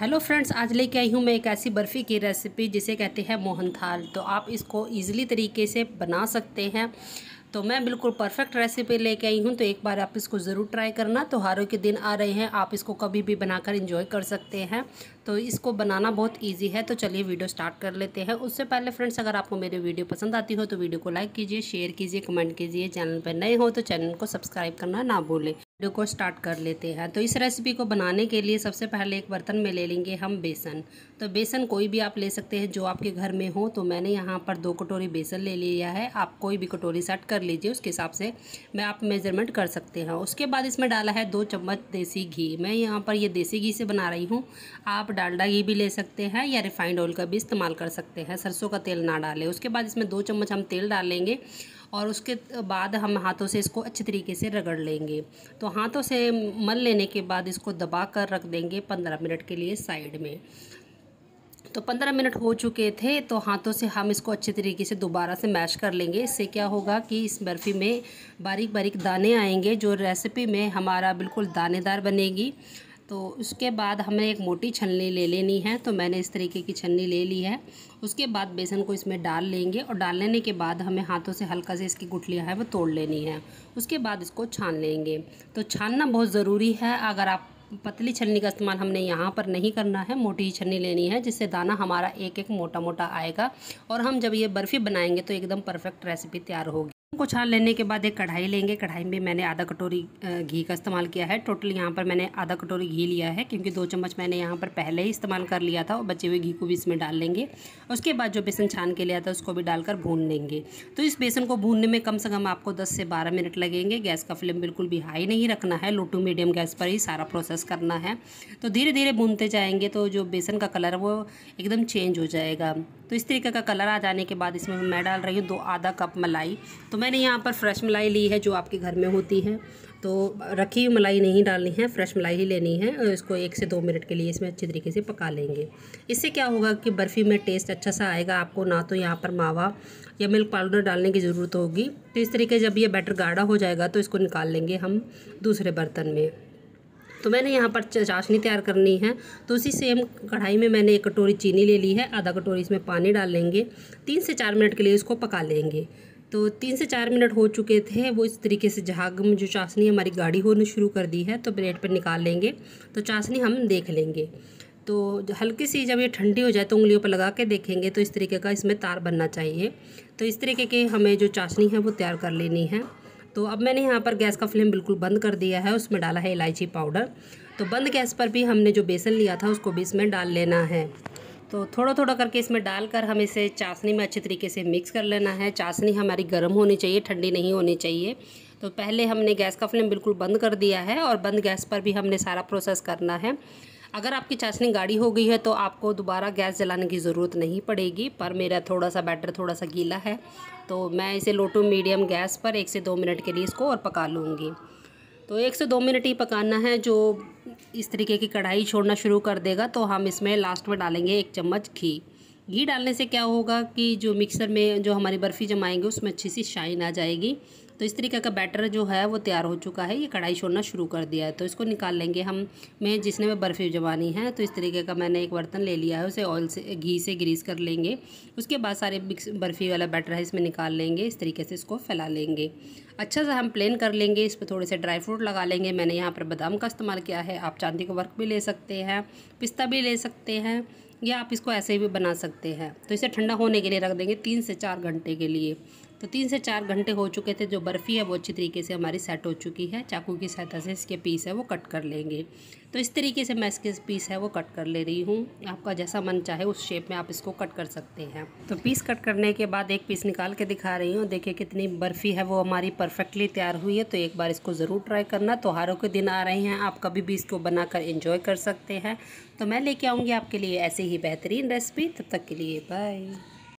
hello friends आज लेके आई हूँ मैं एक ऐसी बर्फ़ी की रेसिपी जिसे कहते हैं मोहन थाल तो आप इसको इजीली तरीके से बना सकते हैं तो मैं बिल्कुल परफेक्ट रेसिपी लेके आई हूँ तो एक बार आप इसको ज़रूर ट्राई करना त्योहारों के दिन आ रहे हैं आप इसको कभी भी बनाकर इंजॉय कर सकते हैं तो इसको बनाना बहुत ईजी है तो चलिए वीडियो स्टार्ट कर लेते हैं उससे पहले फ्रेंड्स अगर आपको मेरी वीडियो पसंद आती हो तो वीडियो को लाइक कीजिए शेयर कीजिए कमेंट कीजिए चैनल पर नए हो तो चैनल को सब्सक्राइब करना ना भूलें वीडियो को स्टार्ट कर लेते हैं तो इस रेसिपी को बनाने के लिए सबसे पहले एक बर्तन में ले लेंगे हम बेसन तो बेसन कोई भी आप ले सकते हैं जो आपके घर में हो तो मैंने यहाँ पर दो कटोरी बेसन ले लिया है आप कोई भी कटोरी सेट कर लीजिए उसके हिसाब से मैं आप मेजरमेंट कर सकते हैं उसके बाद इसमें डाला है दो चम्मच देसी घी मैं यहाँ पर ये देसी घी से बना रही हूँ आप डालडा घी भी ले सकते हैं या रिफाइंड ऑयल का भी इस्तेमाल कर सकते हैं सरसों का तेल ना डालें उसके बाद इसमें दो चम्मच हम तेल डालेंगे और उसके बाद हम हाथों से इसको अच्छे तरीके से रगड़ लेंगे तो हाथों से मल लेने के बाद इसको दबा कर रख देंगे पंद्रह मिनट के लिए साइड में तो पंद्रह मिनट हो चुके थे तो हाथों से हम इसको अच्छे तरीके से दोबारा से मैश कर लेंगे इससे क्या होगा कि इस बर्फ़ी में बारीक बारीक दाने आएंगे जो रेसिपी में हमारा बिल्कुल दानेदार बनेगी तो उसके बाद हमें एक मोटी छलनी ले लेनी है तो मैंने इस तरीके की छलनी ले ली है उसके बाद बेसन को इसमें डाल लेंगे और डाल लेने के बाद हमें हाथों से हल्का से इसकी गुठलियाँ हैं वो तोड़ लेनी है उसके बाद इसको छान लेंगे तो छानना बहुत ज़रूरी है अगर आप पतली छलनी का इस्तेमाल हमने यहाँ पर नहीं करना है मोटी ही छलनी लेनी है जिससे दाना हमारा एक एक मोटा मोटा आएगा और हम जब ये बर्फ़ी बनाएंगे तो एकदम परफेक्ट रेसिपी तैयार होगी को छान लेने के बाद एक कढ़ाई लेंगे कढ़ाई में मैंने आधा कटोरी घी का इस्तेमाल किया है टोटल यहाँ पर मैंने आधा कटोरी घी लिया है क्योंकि दो चम्मच मैंने यहाँ पर पहले ही इस्तेमाल कर लिया था और बचे हुए घी को भी इसमें डाल लेंगे उसके बाद जो बेसन छान के लिया था उसको भी डालकर भून लेंगे तो इस बेसन को भूनने में कम से कम आपको दस से बारह मिनट लगेंगे गैस का फ्लेम बिल्कुल भी हाई नहीं रखना है लो टू मीडियम गैस पर ही सारा प्रोसेस करना है तो धीरे धीरे भूनते जाएंगे तो जो बेसन का कलर वो एकदम चेंज हो जाएगा तो इस तरीके का कलर आ जाने के बाद इसमें मैं डाल रही हूँ दो आधा कप मलाई तो मैंने यहाँ पर फ्रेश मलाई ली है जो आपके घर में होती है तो रखी हुई मलाई नहीं डालनी है फ्रेश मलाई ही लेनी है और इसको एक से दो मिनट के लिए इसमें अच्छे तरीके से पका लेंगे इससे क्या होगा कि बर्फ़ी में टेस्ट अच्छा सा आएगा आपको ना तो यहाँ पर मावा या मिल्क पाउडर डालने की ज़रूरत होगी तो इस तरीके जब ये बैटर गाढ़ा हो जाएगा तो इसको निकाल लेंगे हम दूसरे बर्तन में तो मैंने यहाँ पर चाशनी तैयार करनी है तो उसी सेम कढ़ाई में मैंने एक कटोरी चीनी ले ली है आधा कटोरी इसमें पानी डाल लेंगे तीन से चार मिनट के लिए इसको पका लेंगे तो तीन से चार मिनट हो चुके थे वो इस तरीके से झाग में जो चाशनी हमारी गाढ़ी होने शुरू कर दी है तो ब्रेड पर निकाल लेंगे तो चाशनी हम देख लेंगे तो हल्की सी जब ये ठंडी हो जाए तो उंगलियों पर लगा के देखेंगे तो इस तरीके का इसमें तार बनना चाहिए तो इस तरीके के हमें जो चाशनी है वो तैयार कर लेनी है तो अब मैंने यहाँ पर गैस का फ्लेम बिल्कुल बंद कर दिया है उसमें डाला है इलायची पाउडर तो बंद गैस पर भी हमने जो बेसन लिया था उसको भी इसमें डाल लेना है तो थोड़ा थोड़ा करके इसमें डालकर हम इसे चाशनी में अच्छे तरीके से मिक्स कर लेना है चाशनी हमारी गर्म होनी चाहिए ठंडी नहीं होनी चाहिए तो पहले हमने गैस का फ्लेम बिल्कुल बंद कर दिया है और बंद गैस पर भी हमने सारा प्रोसेस करना है अगर आपकी चाशनी गाढ़ी हो गई है तो आपको दोबारा गैस जलाने की ज़रूरत नहीं पड़ेगी पर मेरा थोड़ा सा बैटर थोड़ा सा गीला है तो मैं इसे लो टू मीडियम गैस पर एक से दो मिनट के लिए इसको और पका लूँगी तो एक से दो मिनट ही पकाना है जो इस तरीके की कढ़ाई छोड़ना शुरू कर देगा तो हम इसमें लास्ट में डालेंगे एक चम्मच घी घी डालने से क्या होगा कि जो मिक्सर में जो हमारी बर्फ़ी जमाएंगे उसमें अच्छी सी शाइन आ जाएगी तो इस तरीके का बैटर जो है वो तैयार हो चुका है ये कढ़ाई छोड़ना शुरू कर दिया है तो इसको निकाल लेंगे हम में जिसने में बर्फ़ी जमानी है तो इस तरीके का मैंने एक बर्तन ले लिया है उसे ऑयल से घी से ग्रीस कर लेंगे उसके बाद सारे मिक्स बर्फ़ी वाला बैटर है इसमें निकाल लेंगे इस तरीके से इसको फैला लेंगे अच्छा सा हम प्लेन कर लेंगे इस पर थोड़े से ड्राई फ्रूट लगा लेंगे मैंने यहाँ पर बादाम का इस्तेमाल किया है आप चांदी का वर्क भी ले सकते हैं पिस्ता भी ले सकते हैं या आप इसको ऐसे भी बना सकते हैं तो इसे ठंडा होने के लिए रख देंगे तीन से चार घंटे के लिए तो तीन से चार घंटे हो चुके थे जो बर्फ़ी है वो अच्छी तरीके से हमारी सेट हो चुकी है चाकू की सहायता से इसके पीस है वो कट कर लेंगे तो इस तरीके से मैं इसके पीस है वो कट कर ले रही हूँ आपका जैसा मन चाहे उस शेप में आप इसको कट कर सकते हैं तो पीस कट करने के बाद एक पीस निकाल के दिखा रही हूँ देखिए कितनी बर्फ़ी है वो हमारी परफेक्टली तैयार हुई है तो एक बार इसको ज़रूर ट्राई करना त्योहारों के दिन आ रहे हैं आप कभी भी इसको बनाकर कर कर सकते हैं तो मैं लेके आऊँगी आपके लिए ऐसी ही बेहतरीन रेसिपी तब तक के लिए बाय